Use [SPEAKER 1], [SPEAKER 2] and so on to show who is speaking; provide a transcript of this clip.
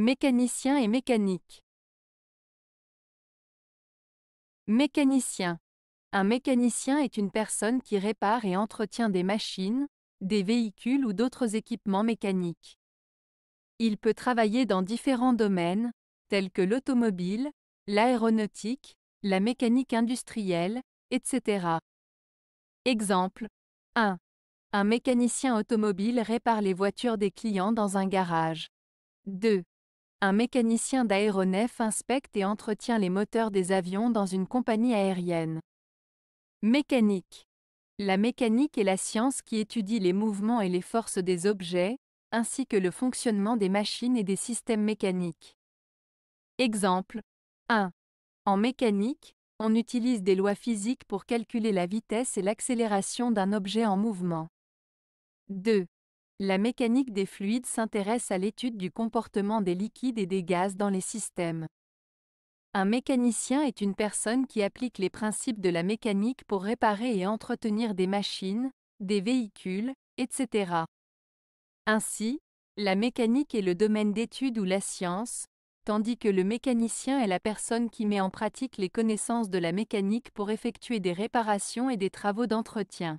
[SPEAKER 1] Mécanicien et mécanique.
[SPEAKER 2] Mécanicien. Un mécanicien est une personne qui répare et entretient des machines, des véhicules ou d'autres équipements mécaniques. Il peut travailler dans différents domaines, tels que l'automobile, l'aéronautique, la mécanique industrielle, etc. Exemple 1. Un mécanicien automobile répare les voitures des clients dans un garage. 2. Un mécanicien d'aéronef inspecte et entretient les moteurs des avions dans une compagnie aérienne. Mécanique. La mécanique est la science qui étudie les mouvements et les forces des objets, ainsi que le fonctionnement des machines et des systèmes mécaniques. Exemple 1. En mécanique, on utilise des lois physiques pour calculer la vitesse et l'accélération d'un objet en mouvement. 2. La mécanique des fluides s'intéresse à l'étude du comportement des liquides et des gaz dans les systèmes. Un mécanicien est une personne qui applique les principes de la mécanique pour réparer et entretenir des machines, des véhicules, etc. Ainsi, la mécanique est le domaine d'étude ou la science, tandis que le mécanicien est la personne qui met en pratique les connaissances de la mécanique pour effectuer des réparations et des travaux d'entretien.